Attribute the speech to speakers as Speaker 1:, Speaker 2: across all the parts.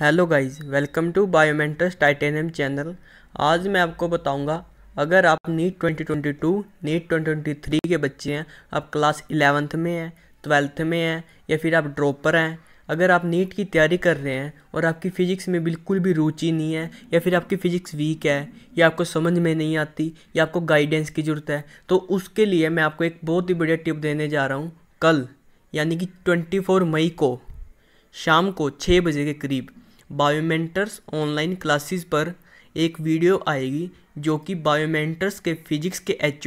Speaker 1: hello guys welcome to Biomentors titanium channel आज मैं आपको बताऊंगा अगर आप नीट 2022 नीट 2023 के बच्चे हैं आप क्लास इलेवेंथ में हैं ट्वेल्थ में हैं या फिर आप ड्रॉपर हैं अगर आप नीट की तैयारी कर रहे हैं और आपकी फ़िज़िक्स में बिल्कुल भी रुचि नहीं है या फिर आपकी फ़िज़िक्स वीक है या आपको समझ में नहीं आती या आपको गाइडेंस की ज़रूरत है तो उसके लिए मैं आपको एक बहुत ही बढ़िया टिप देने जा रहा हूँ कल यानी कि 24 मई को शाम को छः बजे के करीब बायोमेंटर्स ऑनलाइन क्लासेस पर एक वीडियो आएगी जो कि बायोमेंटर्स के फिजिक्स के एच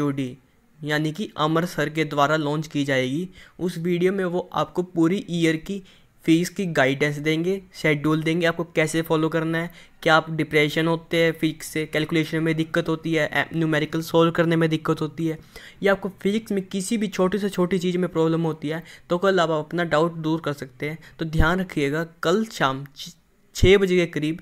Speaker 1: यानी कि अमर सर के द्वारा लॉन्च की जाएगी उस वीडियो में वो आपको पूरी ईयर की फीस की गाइडेंस देंगे शेड्यूल देंगे आपको कैसे फॉलो करना है क्या आप डिप्रेशन होते हैं फिजिक्स से कैलकुलेशन में दिक्कत होती है न्यूमेरिकल सॉल्व करने में दिक्कत होती है या आपको फिजिक्स में किसी भी छोटी से छोटी चीज़ में प्रॉब्लम होती है तो कल आप अपना डाउट दूर कर सकते हैं तो ध्यान रखिएगा कल शाम छः बजे के करीब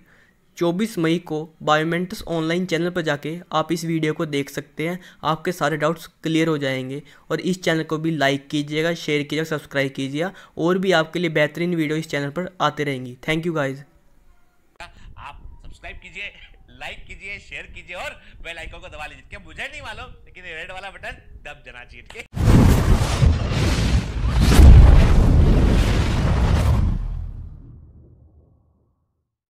Speaker 1: 24 मई को बायोमेंटस ऑनलाइन चैनल पर जाके आप इस वीडियो को देख सकते हैं आपके सारे डाउट्स क्लियर हो जाएंगे और इस चैनल को भी लाइक कीजिएगा शेयर कीजिएगा सब्सक्राइब कीजिएगा और भी आपके लिए बेहतरीन वीडियो इस चैनल पर आते रहेंगी थैंक यू गाइज आप सब्सक्राइब कीजिए लाइक कीजिए शेयर कीजिए और बेल आइकन को दबा लीजिए मुझे नहीं मालूम लेकिन रेड वाला बटन दब जाना चाहिए